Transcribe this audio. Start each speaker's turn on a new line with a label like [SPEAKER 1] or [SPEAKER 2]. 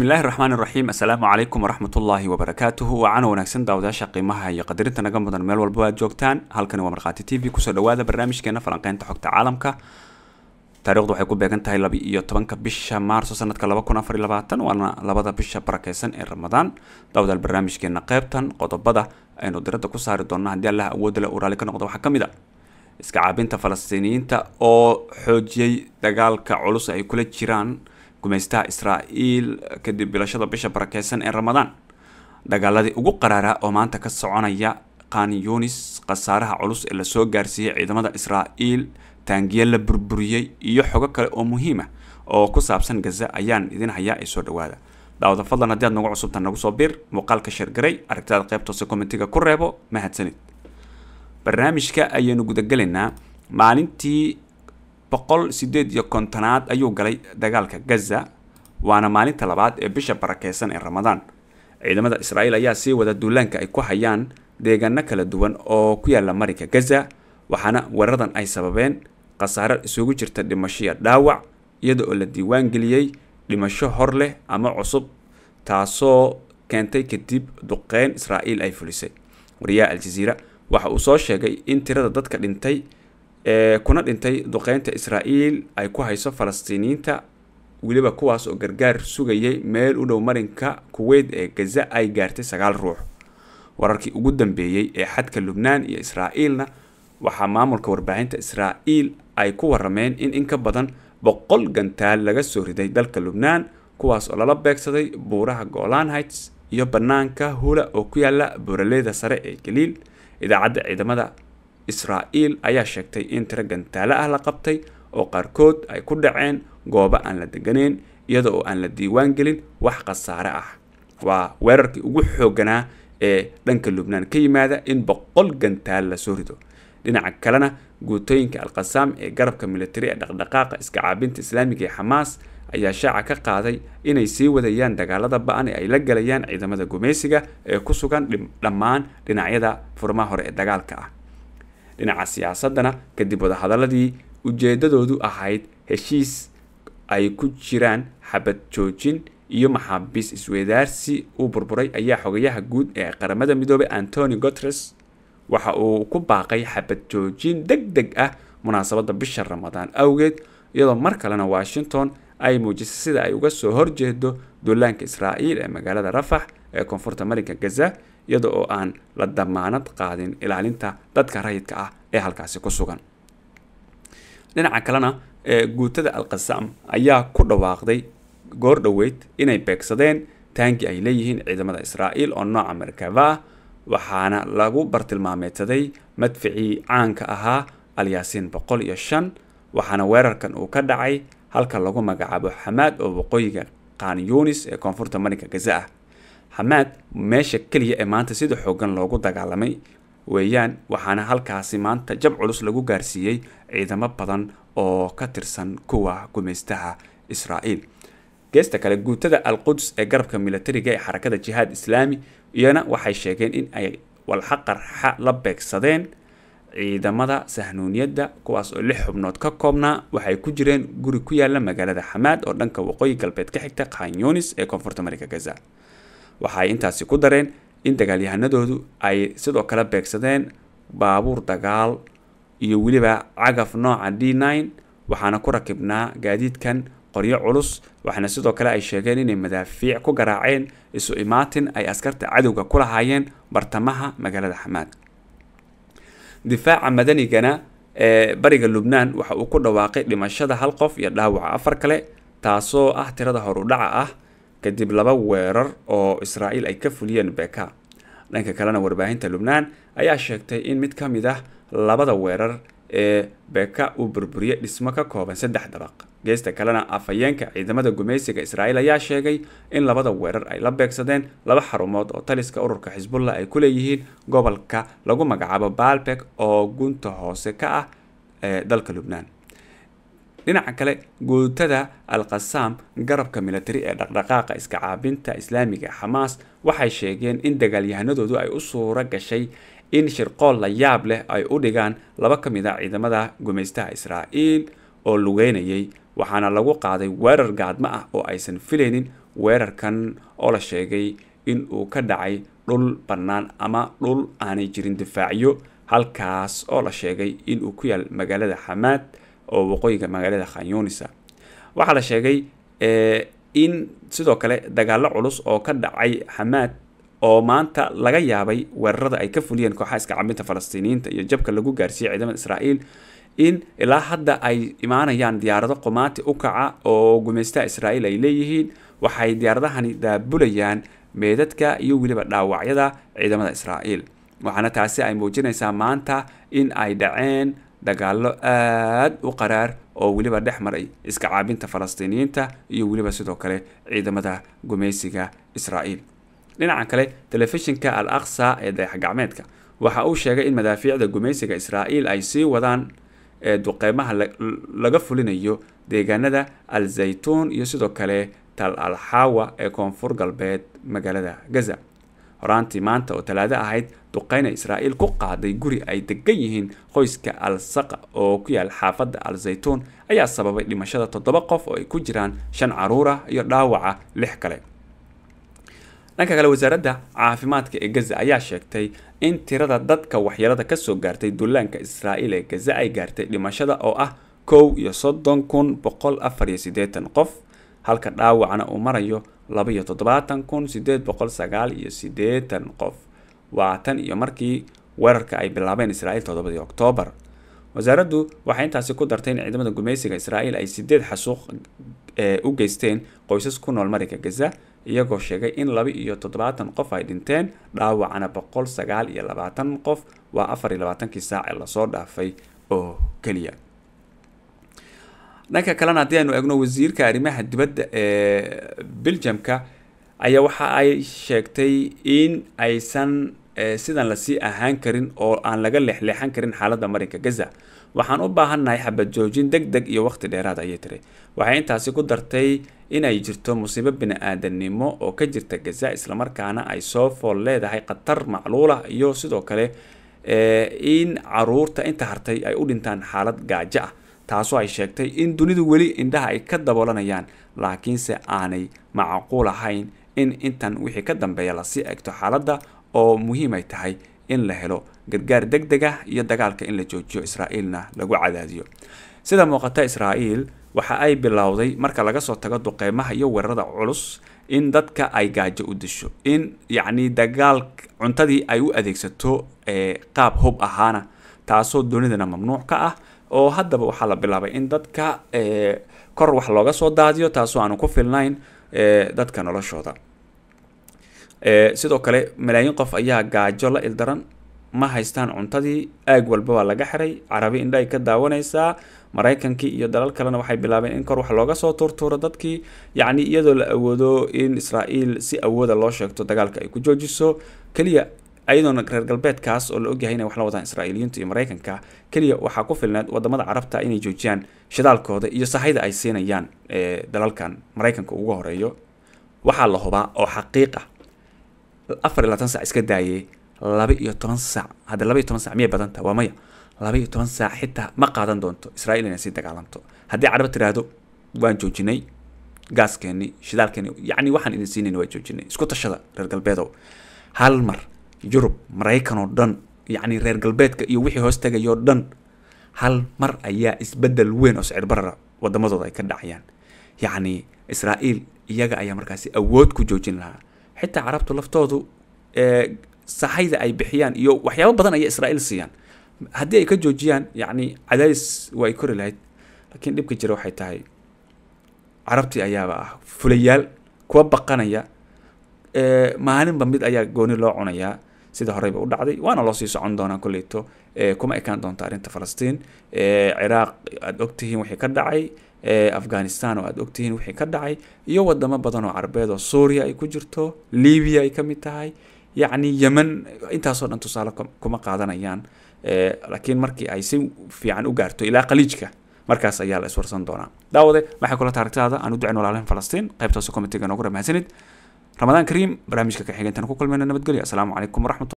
[SPEAKER 1] bismillaahi raxmaan iraxiim assalaamu calaykum waraxmatullaahi wabarakaatuhu waacana wanaagsan daawadyaasha qiimaha iyo qadarinta naga mudan meel walba aad joogtaan halkani waa markhaati t v kusoo dhawaada barnaamijkeena falanqeynta xogta caalamka taarikhdu waxay ku beegan tahay laba iyo tobanka bisha maarso sanadka laba kun afar iyo labaatan waana labada bisha barakeysan ee ramadaan daawadaal barnaamijkeena qeybtan qodobada aynu diradda ku saari doonna haddii allaha awoodda le uu raali ka noqdo waxaa ka mid a iska caabinta falastiiniyiinta oo xoojiyey dagaalka culus ay kula jiraan gumaystaha israa'iil kadib bilashada bisha barakeysan ee ramadaan dagaaladii ugu qaraara oo maanta ka soconaya qanyunis khasaaraha culus ee lasoo gaarsiiyey ciidamada israa'iil taangiye la burburiyey iyo xogo kale oo muhiima ah oo ku saabsan gaza ayaan idin hayaa ee soo dhowaada daawada fadlan haddii aad nagu cusubta nagu soo bir muuqaalka shargaray aragtidaad qaybtoose kommentiga ku reebo mahadsanid barnaamijka ayaanu gudagelaynaa maalintii boqol sideed iyo kontonaad ayuu galay dagaalka gaza waana maalinta labaad ee bisha barakeysan ee ramadaan ciidamada israa'iil ayaa sii wada duulaanka ay ku hayaan deegaano kala duwan oo ku yaala marinka gaza waxaana weeradan ay sababeen khasaare isugu jirta dhimasho dhaawac iyada oo la diiwaangeliyey dhimasho hor leh ama cusub taasoo keentay kadib duqeyn israa'iil ay fulisay wariyaha al-jaziira waxa uu soo sheegay in tirada dadka dhintay ee kuna dhintay duqeynta israa'iil ay ku hayso falastiiniyiinta weliba kuwaas oo gargaar sugayay meel u dhow marinka kuweyt ee gaza ay gaartay sagaal ruux wararkii ugu dambeeyey ee xadka lubnaan iyo israa'iilna waxaa maamulka warbaahinta israa'iil ay ku warameen in in ka badan boqol gantaal laga soo riday dalka lubnaan kuwaas oo lala beegsaday buuraha golan heights iyo bannaanka hula oo ku yaala buraleyda sare ee galiil idaacadda ciidamada israa'iil ayaa sheegtay in tiro gantaalo ah la qabtay oo qaarkood ay ku dhaceen goobo aan la deganayn iyada oo aan la diiwaan gelin wax khasaare ah waa weerarkii ugu xooganaa ee dhanka lubnaan ka yimaada in boqol gantaal lasoo rido dhinaca kalena guutooyinka alkhasaam ee garabka milatari ee dhaqdhaqaaqa iska caabinta islaamiga ee xamaas ayaa shaaca ka qaaday inay sii wadayaan dagaalada ba-an ee ay la galayaan ciidamada gumaysiga ee ku sugan dhammaan dhinacyada furmaha hore ee dagaalka ah dhinaca siyaasadana kadib wadahadaladii ujeedadoodu ahayd heshiis ay ku jiraan xabad joojin iyo maxaabiis isweydaarsi uu burburay ayaa xogayaha guud ee qaramada midoobay antony gotres waxa uu ku baaqay xabad joojin deg deg ah munaasabadda bisha ramadaan awgeed iyadoo mar kalena washington ay muujisay sida ay uga soo horjeedo duulaanka israa'iil ee magaalada rafax ee koonfurta marinka gaza iyada oo aan la damaanad qaadin ilaalinta dadka rayidka ah ee halkaasi ku sugan dhinaca kalena guutada alqasam ayaa ku dhawaaqday goor dhoweyd inay beegsadeen taangi ay leeyihiin ciidamada israa'iil oo nooca markaba waxaana lagu bartilmaameedsaday madficii caanka ahaa alyaasiin boqol iyo shan waxaana weerarkan uu ka dhacay halka lagu magacaabo xamaad oo waqooyiga khan yunis ee koonfurta marinka gaza ah xamaad meesha keliya ee maanta sida xoogan loogu dagaalamay weeyaan waxaana halkaasi maanta jab culus lagu gaarsiiyey ciidamo badan oo ka tirsan kuwa gumaystaha israa'iil geesta kale guutada al-quds ee garabka milatariga ee xarakada jihaad islaami iyana waxay sheegeen in ay walxaqarxa la beegsadeen ciidamada sahnuuniyadda kuwaas oo lix xubnood ka koobnaa waxay ku jireen guri ku yaala magaalada xamaad oo dhanka waqooyi galbeed ka xigta khan yunis ee koonfurta mareyka gaza waxaay intaasi ku dareen in dagaalyahanadoodu ay sidoo kale beegsadeen baabuur dagaal iyo weliba cagaf nooca d nine waxaana ku rakibnaa gaadiidkan qoryo culus waxaana sidoo kale ay sheegeen inay madaafiic ku garaaceen isu imaatin ay askarta cadowga ku lahaayeen bartamaha magaalada xamaad difaaca madanigana ee bariga lubnaan waxa uu ku dhawaaqay dhimashada hal qof iyo dhaawaca afar kale taasoo ah tirada horudhaca ah kadib laba weerar oo israa'iil ay ka fuliyeen beka dhanka kalena warbaahinta lubnaan ayaa sheegtay in mid ka mid ah labada weerar ee beka uu burburiyey dhismo ka kooban saddex dabaq geesta kalena afhayeenka ciidamada gumaysiga israa'iil ayaa sheegay in labada weerar ay la beegsadeen laba xarumood oo taliska ururka xisbullah ay ku leeyihiin gobolka lagu magacaabo baalbek oo gunta hoose ka ah ee dalka lubnaan dhinaca kale guutada al-qasaam garabka milatari ee dhaqdhaqaaqa iska caabinta islaamiga xamaas waxay sheegeen in dagaalyahanadoodu ay u suuro gashay in shirqool la yaab leh ay u dhigaan laba ka mid a ah ciidamada gumaystaha israa'iil oo lugeynayay waxaana lagu qaaday weerar gaadma ah oo aysan filaynin weerarkan oo la sheegay in uu ka dhacay dhul bannaan ama dhul aanay jirin difaacyo halkaas oo la sheegay inuu ku yaal magaalada xamaad oo waqooyiga magaalada khanyunisa waxaa la sheegay eh, in sidoo kale dagaalo culus oo ka dhacay xamaad oo maanta laga yaabay weerarada ay ka fuliyeen kooxaha iskacabinta falastiiniyiinta iyo jabka lagu gaarsiiyey ciidamada israa'iil in ilaa hadda ay imaanayaan diyaarado qomaati u kaca oo gumaystaha israa'iil ay leeyihiin waxay diyaaradahani daabulayaan meedadka iyo weliba dhaawacyada ciidamada israa'iil waxaana taasi ay muujinaysaa maanta in ay dhaceen dagaallo aad u qaraar oo weliba dhex maray iska caabinta falastiiniyiinta iyo weliba sidoo kale ciidamada gumaysiga israa'iil dhinaca kale telefishinka al aqsa ee dayax gacmeedka waxa uu sheegay in madaafiicda gumaysiga israa'iil ay sii wadaan ee duqeymaha laga fulinayo deegaanada al zaytuun iyo sidoo kale tal al xaawa ee koonfur galbeed magaalada gaza horaantii maanta oo talaado ahayd duqeyna israa'iil ku qaaday guri ay degan yihiin qoyska al-saqa oo ku yaal xaafadda al-zaytuun ayaa sababay dhimashada toddoba qof oo ay ku jiraan shan caruura iyo dhaawaca lix kale dhanka kale wasaaradda caafimaadka ee gaza ayaa sheegtay in tirada dadka waxyeelada kasoo gaartay dullaanka israa'iil ee gaza ay gaartay dhimashada oo ah kow iyo soddon kun boqol afar iyo siddeetan qof halka dhaawacna uu marayo labaiyo toddobaatan kun sideed boqol sagaal iyo sideetan qof waa tan iyo markii weerarka ay bilaabeen israa'iil toddobadii oktoobar wasaaraddu waxay intaasi ku dartay in ciidamada gumaysiga israa'iil ay sideed xasuuq eh, u geysteen qoysas ku nool marayka gaza iyagoo sheegay in laba iyo toddobaatan qof ay dhinteen dhaawacana boqol sagaal iyo labaatan qof waa afar iyo labaatankii saac ee lasoo dhaafay oo keliya dhanka kalena haddii aynu eegno wasiirka arrimaha dibadda ee beljamka ayaa waxa ay sheegtay in aysan eh, sidan lasii ahaan karin oo aan laga leexleexan karin xaaladda marinka gaza waxaan u baahannahay xabadjoojin deg deg iyo waqti dheeraad ayay tiray waxay intaasi ku dartay inay jirto musiibo bini-aadannimo oo ka jirta gaza islamarkaana ay soo fool leedahay khatar macluulah iyo sidoo kale eh, in caruurta inta hartay ay u dhintaan xaalad gaajo ah taasoo ay sheegtay in dunidu weli indhaha ay ka daboolanayaan laakiinse aanay macquul ahayn in intan wixii ka dambeeya lasii egto xaaladda oo muhiim ay tahay in la helo gargaar deg deg ah iyo dagaalka in la joojiyo israa'iilna lagu cadaadiyo sida muuqata israa'iil waxa ay bilowday marka laga soo tago duqeymaha iyo weerarada culus in dadka ay gaajo u disho in yacni dagaal cuntadii ay u adeegsato qaab hub ahaana taasoo dunidana mamnuuc ka ah oo haddaba waxaa la bilaabay in dadka kor wax looga soo daadiyo taasoo aanu ku filnayn dadka noloshooda sidoo kale malaayiin qof ayaa gaajo la ildaran ma haystaan cuntadii aag walba waa laga xiray carabi indha ay ka daawanaysaa maraykankii iyo dalal kalena waxay bilaabeen in kor wax looga soo tuurtuuro dadkii yacni iyadoo la awoodo in israa'iil si awooda loo sheegto dagaalka ay ku joojiso keliya ayadoona reer galbeedkaas oo la ogyahay inay wax la wadaan israa'iiliyiinta iyo maraykanka keliya waxaa ku filneed wadamada carabta inay joojiyaan shidaalkooda iyo sahayda ay siinayaan dalalkan maraykanka ugu horeeyo waxaa la hubaa oo xaqiiq ah afar iyo labaatan sac iska daayay laba iyo toban saac hadda laba toban sac miyay badanta waa maya laba iyo toban saac xitaa ma qaadan doonto israa'iil inay sii dagaalanto haddii carab tiraahdo waan joojinay gaaskeeni shidaalkeeni yacni waxaan idin siinayna waa joojinay isku tashada reer galbeedow hal mar yurub maraykan oo dhan yacni reer galbeedka iyo wixii hoostegayoo dhan hal mar ayaa isbedel weyn oo sicir barara ay ka dhacayaan yacni israa'iil iyaga ayaa markaasi awood ku joojin lahaa xitaa carabtu laftoodu sahayda ay bixiyaan iyo waxyaabo badan ayay israa'iil siiyaan haddii ay ka joojiyaan yacni cadaadis waa kori lahayd laakiin dhibka jira waxay tahay carabtii ayaaba ah fulayaal kuwa baqanaya maalinba mid ayaa gooni loo cunayaa sida horeyba u dhacday waana loosii socon doonaa koleyto kuma ekaan doonta arrinta falastiin ciraaq aada ogtihiin wixii ka dhacay afghanistan oo aada ogtihiin wixii ka dhacay iyo wadamo badan oo carabeed oo suuriya ay ku jirto libiya ay ka mid tahay yacni yemen intaasoo dhan tusaale kuma qaadanayaan laakiin markii ay si fiican u gaarto ilaa khaliijka markaas ayaa la iswarsan doonaa daawade maxay kula taaragtaada aan u ducayn walaalin falastiin qaybtaas committega noogu ramahadsanid رمضان كريم برامجك كحيقة تنكو كل من النبت السلام عليكم ورحمة الله